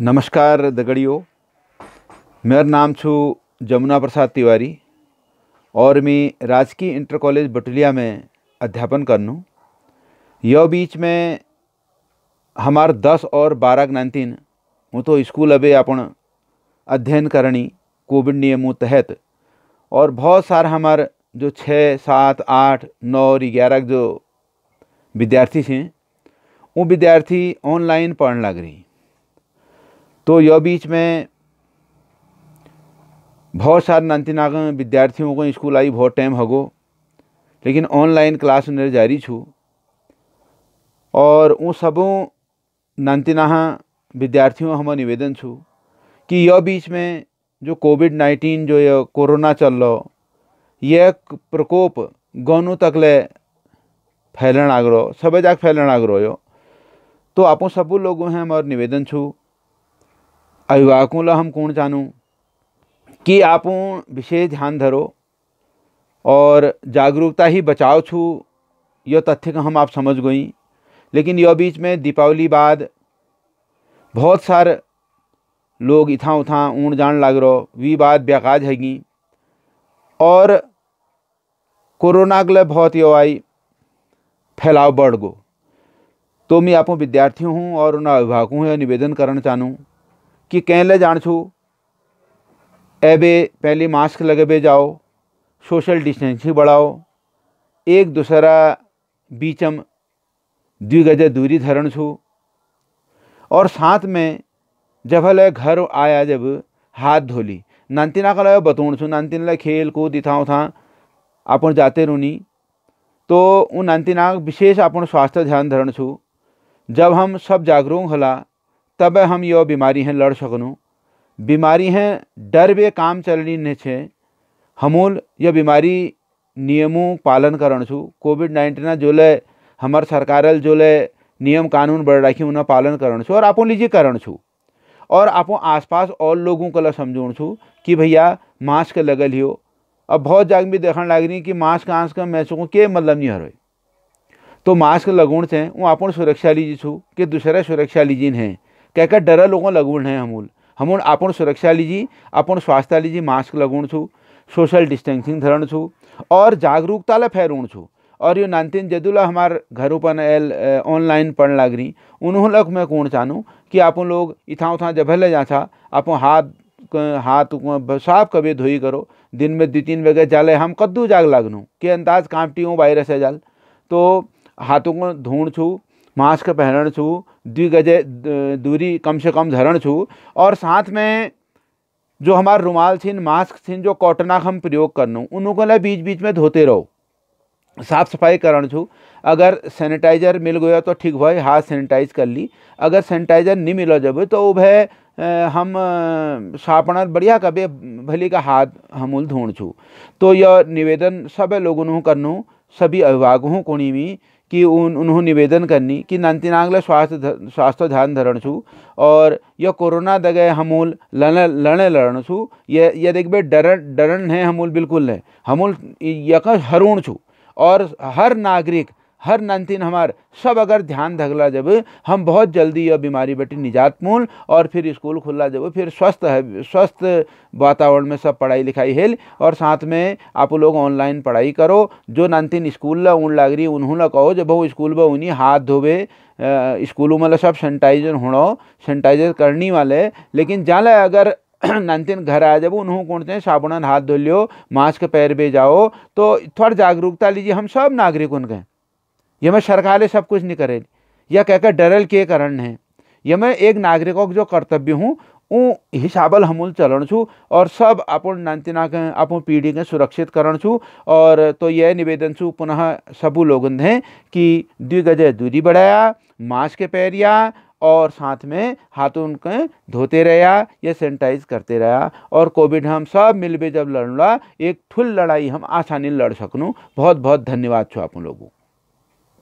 नमस्कार दगड़ियों मेरा नाम छू जमुना प्रसाद तिवारी और मैं राजकीय इंटर कॉलेज बटुलिया में अध्यापन कर लूँ यह बीच में हमार दस और बारह ज्ञानतीन वो तो स्कूल अभी अपन अध्ययन करनी कोविड नियमों तहत और बहुत सारा हमार जो छः सात आठ नौ और ग्यारह जो विद्यार्थी थे वो विद्यार्थी ऑनलाइन पढ़ने लग रही तो यह बीच में बहुत सारे नाग विद्यार्थियों को स्कूल आई बहुत टाइम हगो लेकिन ऑनलाइन क्लास उन्हें जारी छू और उन सबों नानतीनाहा विद्यार्थियों हम निवेदन छू कि यह बीच में जो कोविड नाइन्टीन जो यह कोरोना चल रो यह प्रकोप गौनू ले फैलन आग सब जाक फैलन आग रो यो तो आप सब लोगों हैं हमारे निवेदन छू अभिभावकों ला हम कौन जानूँ कि आप विशेष ध्यान धरो और जागरूकता ही बचाओ छू यो तथ्य का हम आप समझ गई लेकिन यो बीच में दीपावली बाद बहुत सारे लोग इथा उथा ऊँड जान लग रो वी बात बेकाज हैगी और कोरोना के लिए बहुत यो आई फैलाव बढ़ गो तो मैं आप विद्यार्थियों हूँ और उन अभिभावकों हूँ निवेदन करना चाहूँ कि जान छो एबे पहले मास्क लगेबे जाओ सोशल डिस्टेंसिंग बढ़ाओ एक दूसरा बीचम द्वि गज दूरी धरण छो और साथ में जब हल घर आया जब हाथ धोली नानतिना का लगा बतूण छू नानतिन खेल कूद इथा उथा अपन जाते रूनी तो उन नानतिना विशेष अपन स्वास्थ्य ध्यान धरण छू जब हम सब जागरूक हला तब हम यो बीमारी हैं लड़ सकनू बीमारी हैं डर बे काम चलनी नहीं छे हमूल यह बीमारी नियमों पालन करण छू कोविड नाइन्टीन जोले हमार सरकार जोले नियम कानून बढ़ रखी उन्हें पालन करण छू और आपूँ लीजिए करण छू और आप आसपास और लोगों को समझो छू कि भैया मास्क लगल ही हो अब बहुत जाग भी देखने लग रही कि मास्क आस्क मैं चुकूँ के मतलब नहीं हर तो मास्क लगूण से वो आप सुरक्षा लीजिए छू कि दूसरे सुरक्षा लीजिए हैं कहकर डर लोगों लगून है हमूल હમણ આપણું सुरक्षा लीजिए આપણું स्वास्थ्य लीजिए मास्क લગવણ छू सोशल डिस्टेंसिंग धरण छू और जागरूकता ला फैरून छू और यो नानतीन जदुला हमार घरों पर एल ऑनलाइन पढ़ लग रही उन्होंने लग मैं कौन चाहूँ कि आप लोग इथा उथा जब ले था आप हाथ हाथ साफ कभी धोई करो दिन में दो तीन बजे जाले हम कद्दू जाग लागनू के अंदाज कांपटी हूँ वायरस है जाल तो हाथों को धूण छू मास्क पहन छूँ द्वि गजे दूरी कम से कम धरण छूँ और साथ में जो हमारे रुमाल छिन मास्क छिन जो कॉटनाक हम प्रयोग कर लूँ उनको ला बीच बीच में धोते रहो साफ़ सफाई करण छू अगर सैनिटाइजर मिल गया तो ठीक भाई हाथ सैनिटाइज कर ली अगर सैनिटाइजर नहीं मिला जब तो वो हम सापणर बढ़िया कभी भली का हाथ हमूल धोण छू तो यह निवेदन सब लोगों करनू सभी अभिभावकों को नीवी कि उन उन्होंने निवेदन करनी कि नंतिनांगल स्वास्थ्य स्वास्थ्य ध्यान धरण छू और यह कोरोना दगे हमूल लड़े लड़न छू ये ये देख बे डर डरन है हमूल बिल्कुल है हमूल यक हरूण छू और हर नागरिक हर नंतिन हमार सब अगर ध्यान धगला जब हम बहुत जल्दी यह बीमारी बटी निजात मूल और फिर स्कूल खुला जब फिर स्वस्थ है स्वस्थ वातावरण में सब पढ़ाई लिखाई हेल और साथ में आप लोग ऑनलाइन पढ़ाई करो जो नंतिन स्कूल ला उन लाग रही उन्होंने ला कहो जब वो स्कूल में उन्हीं हाथ धोबे स्कूलों में सब सैनिटाइजर होना सैनिटाइजर करनी वाले लेकिन जाला अगर नंतिन घर आ जब उन्हों को साबुन हाथ धो लियो मास्क पैर पे जाओ तो थोड़ा जागरूकता लीजिए हम सब नागरिक उनके यह सरकारें सब कुछ नहीं करे या कहकर डरल के कारण है यह मैं एक नागरिकों के जो कर्तव्य हूँ ऊ हिसाबल हमूल चलन छू और सब अपन नानतिना के अपन पीढ़ी के सुरक्षित करण छू और तो यह निवेदन छू पुनः सबू लोगन हैं कि दुई गजे दूरी बढ़ाया मास्क पहरिया और साथ में हाथों के धोते रह या सैनिटाइज करते रह और कोविड हम सब मिल भी जब लड़ला एक ठुल लड़ाई हम आसानी लड़ सकनू बहुत बहुत धन्यवाद छो आप लोगों